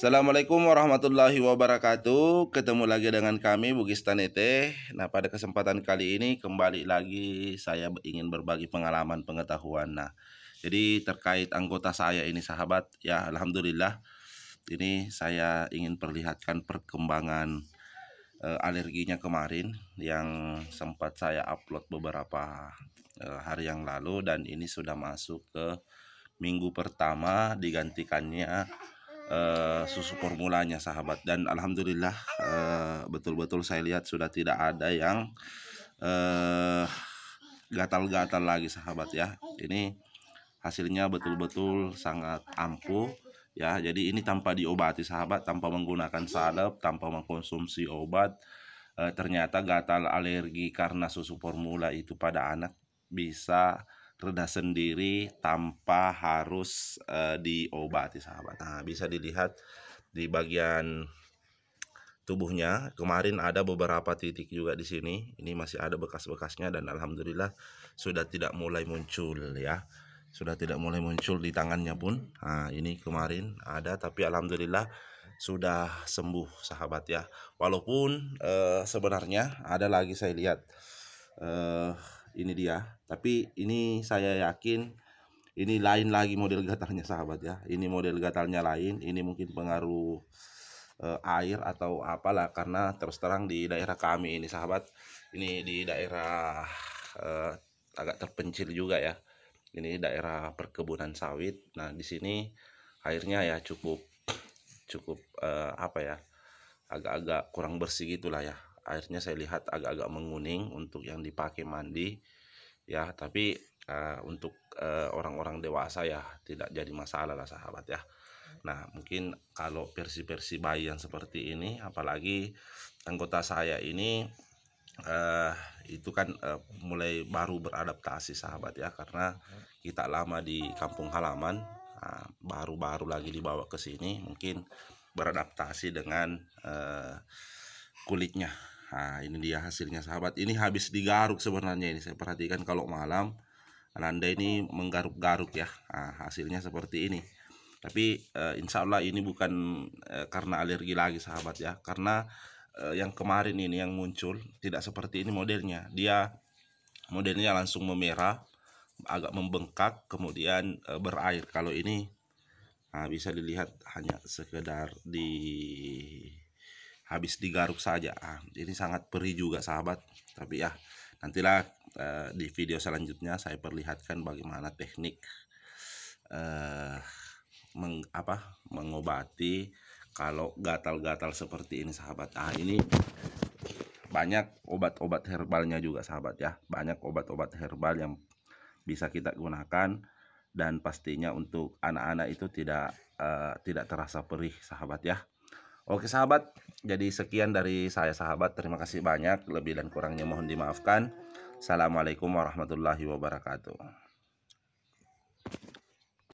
Assalamualaikum warahmatullahi wabarakatuh. Ketemu lagi dengan kami Bugis Tanete. Nah, pada kesempatan kali ini kembali lagi saya ingin berbagi pengalaman pengetahuan. Nah, jadi terkait anggota saya ini sahabat, ya alhamdulillah ini saya ingin perlihatkan perkembangan e, alerginya kemarin yang sempat saya upload beberapa e, hari yang lalu dan ini sudah masuk ke minggu pertama digantikannya uh, susu formulanya sahabat dan alhamdulillah eh, betul-betul uh, saya lihat sudah tidak ada yang eh, gatal-gatal uh, lagi sahabat ya ini hasilnya betul-betul sangat ampuh ya jadi ini tanpa diobati sahabat tanpa menggunakan salep tanpa mengkonsumsi obat e, ternyata gatal alergi karena susu formula itu pada anak bisa reda sendiri tanpa harus uh, diobati sahabat. Nah, bisa dilihat di bagian tubuhnya. Kemarin ada beberapa titik juga di sini. Ini masih ada bekas-bekasnya dan alhamdulillah sudah tidak mulai muncul ya. Sudah tidak mulai muncul di tangannya pun. Nah, ini kemarin ada tapi alhamdulillah sudah sembuh sahabat ya. Walaupun uh, sebenarnya ada lagi saya lihat uh, ini dia tapi ini saya yakin ini lain lagi model gatalnya sahabat ya ini model gatalnya lain ini mungkin pengaruh e, air atau apalah karena terus terang di daerah kami ini sahabat ini di daerah e, agak terpencil juga ya ini daerah perkebunan sawit nah di sini airnya ya cukup cukup e, apa ya agak-agak kurang bersih gitulah ya airnya saya lihat agak-agak menguning untuk yang dipakai mandi ya tapi uh, untuk eh, orang-orang uh, dewasa ya tidak jadi masalah lah sahabat ya nah mungkin kalau versi-versi bayi yang seperti ini apalagi anggota saya ini uh, itu kan uh, mulai baru beradaptasi sahabat ya karena kita lama di kampung halaman nah, baru-baru uh, lagi dibawa ke sini mungkin beradaptasi dengan uh, kulitnya. Nah, ini dia hasilnya sahabat. Ini habis digaruk sebenarnya ini. Saya perhatikan kalau malam Anda ini oh. menggaruk-garuk ya. Nah, hasilnya seperti ini. Tapi uh, insya Allah ini bukan uh, karena alergi lagi sahabat ya. Karena uh, yang kemarin ini yang muncul tidak seperti ini modelnya. Dia modelnya langsung memerah, agak membengkak, kemudian uh, berair. Kalau ini Nah, bisa dilihat hanya sekedar di habis digaruk saja ah, ini sangat perih juga sahabat tapi ya nantilah uh, di video selanjutnya saya perlihatkan bagaimana teknik uh, meng, apa mengobati kalau gatal-gatal seperti ini sahabat ah ini banyak obat-obat herbalnya juga sahabat ya banyak obat-obat herbal yang bisa kita gunakan dan pastinya untuk anak-anak itu tidak uh, tidak terasa perih sahabat ya Oke sahabat, jadi sekian dari saya sahabat. Terima kasih banyak. Lebih dan kurangnya mohon dimaafkan. Assalamualaikum warahmatullahi wabarakatuh.